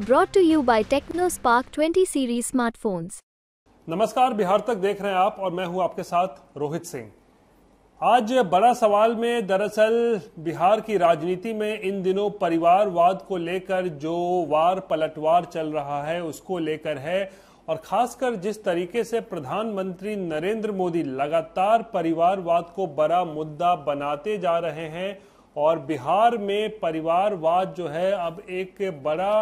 broad to you by Tecno Spark twenty series smartphones नमस्कार बिहार तक देख रहे हैं आप और मैं हूं आपके साथ रोहित सिंह आज बड़ा सवाल में दरअसल बिहार की राजनीति में इन दिनों परिवारवाद को लेकर जो वार पलटवार चल रहा है उसको लेकर है और खासकर जिस तरीके से प्रधानमंत्री नरेंद्र मोदी लगातार परिवारवाद को बड़ा मुद्दा बनाते जा रहे हैं और बिहार में परिवारवाद जो है अब एक बड़ा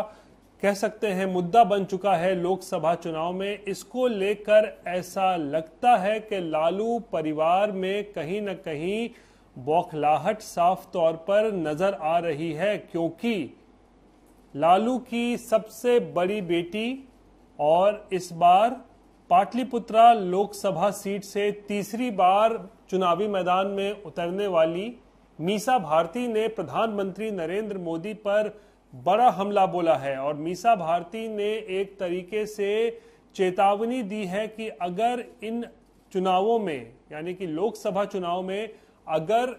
कह सकते हैं मुद्दा बन चुका है लोकसभा चुनाव में इसको लेकर ऐसा लगता है कि लालू परिवार में कहीं ना कहीं बौखलाहट साफ तौर पर नजर आ रही है क्योंकि लालू की सबसे बड़ी बेटी और इस बार पाटलिपुत्रा लोकसभा सीट से तीसरी बार चुनावी मैदान में उतरने वाली मीसा भारती ने प्रधानमंत्री नरेंद्र मोदी पर बड़ा हमला बोला है और मीसा भारती ने एक तरीके से चेतावनी दी है कि अगर इन चुनावों में यानी कि लोकसभा चुनाव में अगर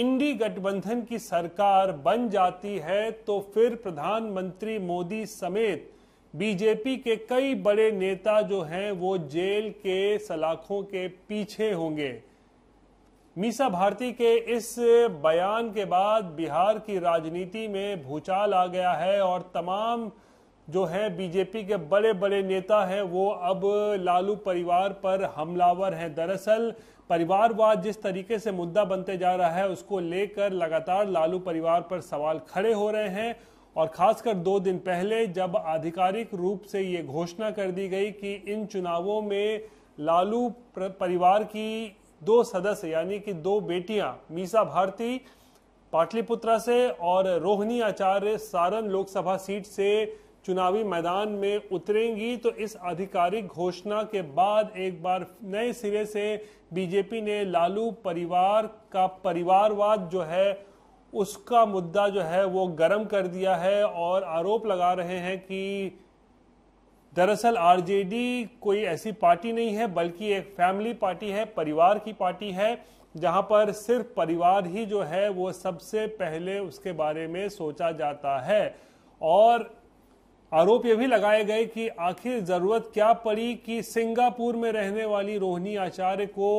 इंडी गठबंधन की सरकार बन जाती है तो फिर प्रधानमंत्री मोदी समेत बीजेपी के कई बड़े नेता जो हैं वो जेल के सलाखों के पीछे होंगे मीसा भारती के इस बयान के बाद बिहार की राजनीति में भूचाल आ गया है और तमाम जो है बीजेपी के बड़े बड़े नेता हैं वो अब लालू परिवार पर हमलावर हैं दरअसल परिवारवाद जिस तरीके से मुद्दा बनते जा रहा है उसको लेकर लगातार लालू परिवार पर सवाल खड़े हो रहे हैं और खासकर दो दिन पहले जब आधिकारिक रूप से ये घोषणा कर दी गई कि इन चुनावों में लालू परिवार की दो सदस्य यानी कि दो बेटियां मीसा भारती पाटलिपुत्रा से और रोहिणी आचार्य सारण लोकसभा सीट से चुनावी मैदान में उतरेंगी तो इस आधिकारिक घोषणा के बाद एक बार नए सिरे से बीजेपी ने लालू परिवार का परिवारवाद जो है उसका मुद्दा जो है वो गर्म कर दिया है और आरोप लगा रहे हैं कि दरअसल आरजेडी कोई ऐसी पार्टी नहीं है बल्कि एक फैमिली पार्टी है परिवार की पार्टी है जहां पर सिर्फ परिवार ही जो है वो सबसे पहले उसके बारे में सोचा जाता है और आरोप ये भी लगाए गए कि आखिर जरूरत क्या पड़ी कि सिंगापुर में रहने वाली रोहिणी आचार्य को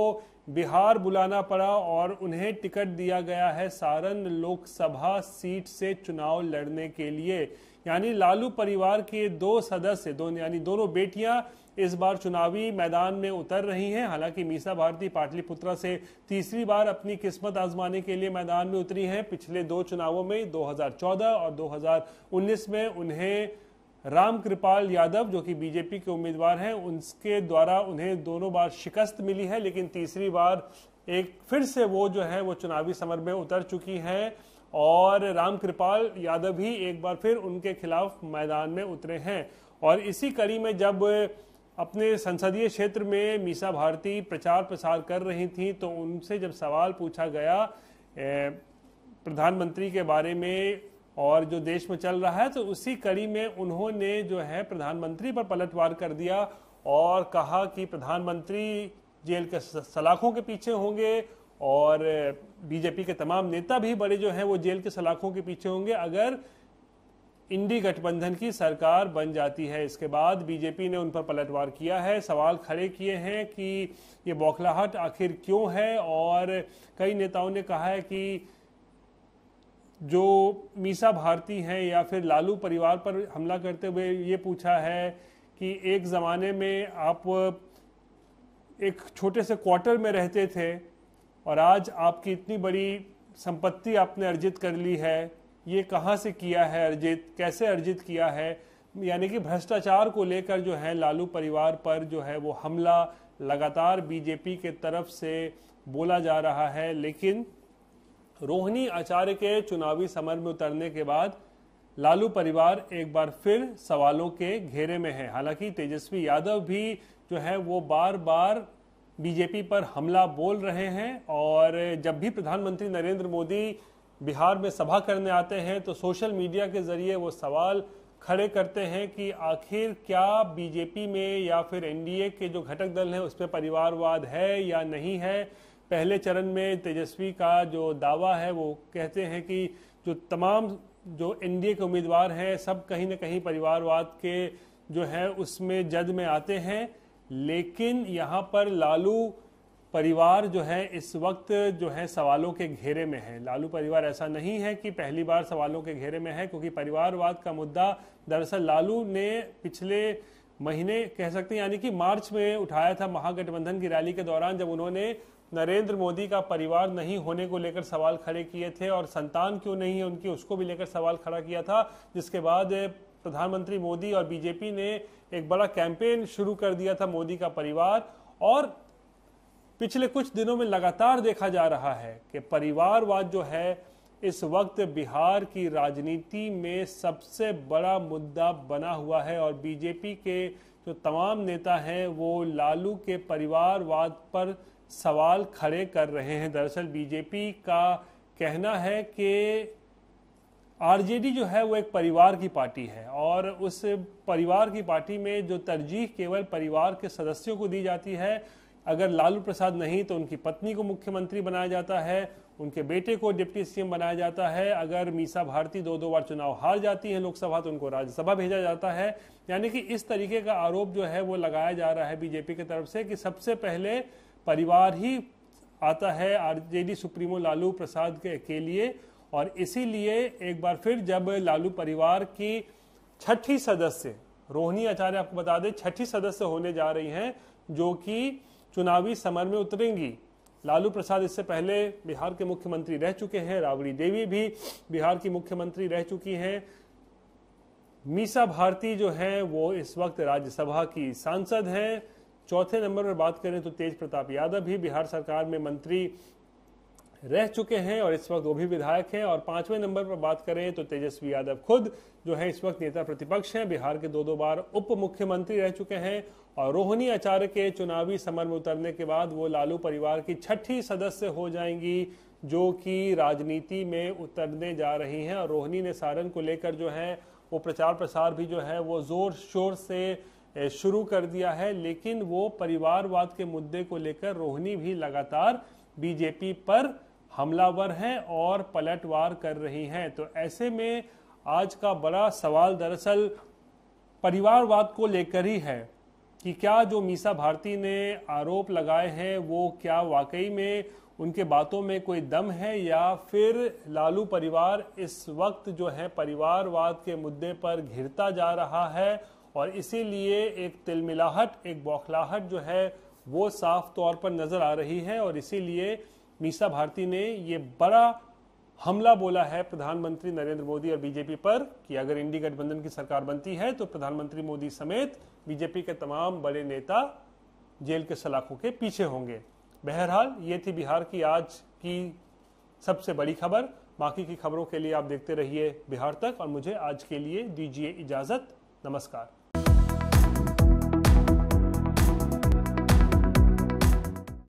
बिहार बुलाना पड़ा और उन्हें टिकट दिया गया है सारण लोकसभा सीट से चुनाव लड़ने के लिए यानी लालू परिवार के दो सदस्य दो यानी दोनों बेटियां इस बार चुनावी मैदान में उतर रही हैं हालांकि मीसा भारती पाटलिपुत्रा से तीसरी बार अपनी किस्मत आजमाने के लिए मैदान में उतरी हैं पिछले दो चुनावों में 2014 और 2019 में उन्हें राम कृपाल यादव जो कि बीजेपी के उम्मीदवार हैं उनके द्वारा उन्हें दोनों बार शिकस्त मिली है लेकिन तीसरी बार एक फिर से वो जो है वो चुनावी समर में उतर चुकी हैं और रामकृपाल यादव भी एक बार फिर उनके खिलाफ मैदान में उतरे हैं और इसी कड़ी में जब अपने संसदीय क्षेत्र में मीसा भारती प्रचार प्रसार कर रही थी तो उनसे जब सवाल पूछा गया प्रधानमंत्री के बारे में और जो देश में चल रहा है तो उसी कड़ी में उन्होंने जो है प्रधानमंत्री पर पलटवार कर दिया और कहा कि प्रधानमंत्री जेल के सलाखों के पीछे होंगे और बीजेपी के तमाम नेता भी बड़े जो हैं वो जेल के सलाखों के पीछे होंगे अगर इंडी गठबंधन की सरकार बन जाती है इसके बाद बीजेपी ने उन पर पलटवार किया है सवाल खड़े किए हैं कि ये बौखलाहट आखिर क्यों है और कई नेताओं ने कहा है कि जो मीसा भारती हैं या फिर लालू परिवार पर हमला करते हुए ये पूछा है कि एक ज़माने में आप एक छोटे से क्वार्टर में रहते थे और आज आपकी इतनी बड़ी संपत्ति आपने अर्जित कर ली है ये कहाँ से किया है अर्जित कैसे अर्जित किया है यानी कि भ्रष्टाचार को लेकर जो है लालू परिवार पर जो है वो हमला लगातार बीजेपी के तरफ से बोला जा रहा है लेकिन रोहिणी आचार्य के चुनावी समर में उतरने के बाद लालू परिवार एक बार फिर सवालों के घेरे में है हालांकि तेजस्वी यादव भी जो है वो बार बार बीजेपी पर हमला बोल रहे हैं और जब भी प्रधानमंत्री नरेंद्र मोदी बिहार में सभा करने आते हैं तो सोशल मीडिया के जरिए वो सवाल खड़े करते हैं कि आखिर क्या बीजेपी में या फिर एनडीए के जो घटक दल हैं उसमें परिवारवाद है या नहीं है पहले चरण में तेजस्वी का जो दावा है वो कहते हैं कि जो तमाम जो एनडीए के उम्मीदवार हैं सब कहीं ना कहीं परिवारवाद के जो है उसमें जद में आते हैं लेकिन यहाँ पर लालू परिवार जो है इस वक्त जो है सवालों के घेरे में है लालू परिवार ऐसा नहीं है कि पहली बार सवालों के घेरे में है क्योंकि परिवारवाद का मुद्दा दरअसल लालू ने पिछले महीने कह सकते हैं यानी कि मार्च में उठाया था महागठबंधन की रैली के दौरान जब उन्होंने नरेंद्र मोदी का परिवार नहीं होने को लेकर सवाल खड़े किए थे और संतान क्यों नहीं है उनकी उसको भी लेकर सवाल खड़ा किया था जिसके बाद प्रधानमंत्री मोदी और बीजेपी ने एक बड़ा कैंपेन शुरू कर दिया था मोदी का परिवार और पिछले कुछ दिनों में लगातार देखा जा रहा है कि परिवारवाद जो है इस वक्त बिहार की राजनीति में सबसे बड़ा मुद्दा बना हुआ है और बीजेपी के जो तमाम नेता हैं वो लालू के परिवारवाद पर सवाल खड़े कर रहे हैं दरअसल बीजेपी का कहना है कि आरजेडी जो है वो एक परिवार की पार्टी है और उस परिवार की पार्टी में जो तरजीह केवल परिवार के सदस्यों को दी जाती है अगर लालू प्रसाद नहीं तो उनकी पत्नी को मुख्यमंत्री बनाया जाता है उनके बेटे को डिप्टी सीएम बनाया जाता है अगर मीसा भारती दो दो बार चुनाव हार जाती है लोकसभा तो उनको राज्यसभा भेजा जाता है यानी कि इस तरीके का आरोप जो है वो लगाया जा रहा है बीजेपी की तरफ से कि सबसे पहले परिवार ही आता है आरजेडी सुप्रीमो लालू प्रसाद के, के लिए और इसीलिए एक बार फिर जब लालू परिवार की छठी सदस्य रोहिणी आचार्य आपको बता दें छठी सदस्य होने जा रही हैं जो कि चुनावी समर में उतरेंगी लालू प्रसाद इससे पहले बिहार के मुख्यमंत्री रह चुके हैं राबड़ी देवी भी बिहार की मुख्यमंत्री रह चुकी हैं मीसा भारती जो है वो इस वक्त राज्यसभा की सांसद हैं चौथे नंबर पर बात करें तो तेज प्रताप यादव भी बिहार सरकार में मंत्री रह चुके हैं और इस वक्त वो भी विधायक हैं और पांचवें नंबर पर बात करें तो तेजस्वी यादव खुद जो है इस वक्त नेता प्रतिपक्ष हैं बिहार के दो दो बार उप मुख्यमंत्री रह चुके हैं और रोहिणी आचार्य के चुनावी समर में उतरने के बाद वो लालू परिवार की छठी सदस्य हो जाएंगी जो कि राजनीति में उतरने जा रही हैं और रोहिणी ने सारण को लेकर जो है वो प्रचार प्रसार भी जो है वो जोर शोर से शुरू कर दिया है लेकिन वो परिवारवाद के मुद्दे को लेकर रोहिणी भी लगातार बीजेपी पर हमलावर हैं और पलटवार कर रही हैं तो ऐसे में आज का बड़ा सवाल दरअसल परिवारवाद को लेकर ही है कि क्या जो मीसा भारती ने आरोप लगाए हैं वो क्या वाकई में उनके बातों में कोई दम है या फिर लालू परिवार इस वक्त जो है परिवारवाद के मुद्दे पर घिरता जा रहा है और इसीलिए एक तिलमिलाहट एक बौखलाहट जो है वो साफ तौर पर नज़र आ रही है और इसीलिए मीसा भारती ने ये बड़ा हमला बोला है प्रधानमंत्री नरेंद्र मोदी और बीजेपी पर कि अगर इंडी गठबंधन की सरकार बनती है तो प्रधानमंत्री मोदी समेत बीजेपी के तमाम बड़े नेता जेल के सलाखों के पीछे होंगे बहरहाल ये थी बिहार की आज की सबसे बड़ी खबर बाकी की खबरों के लिए आप देखते रहिए बिहार तक और मुझे आज के लिए दीजिए इजाज़त नमस्कार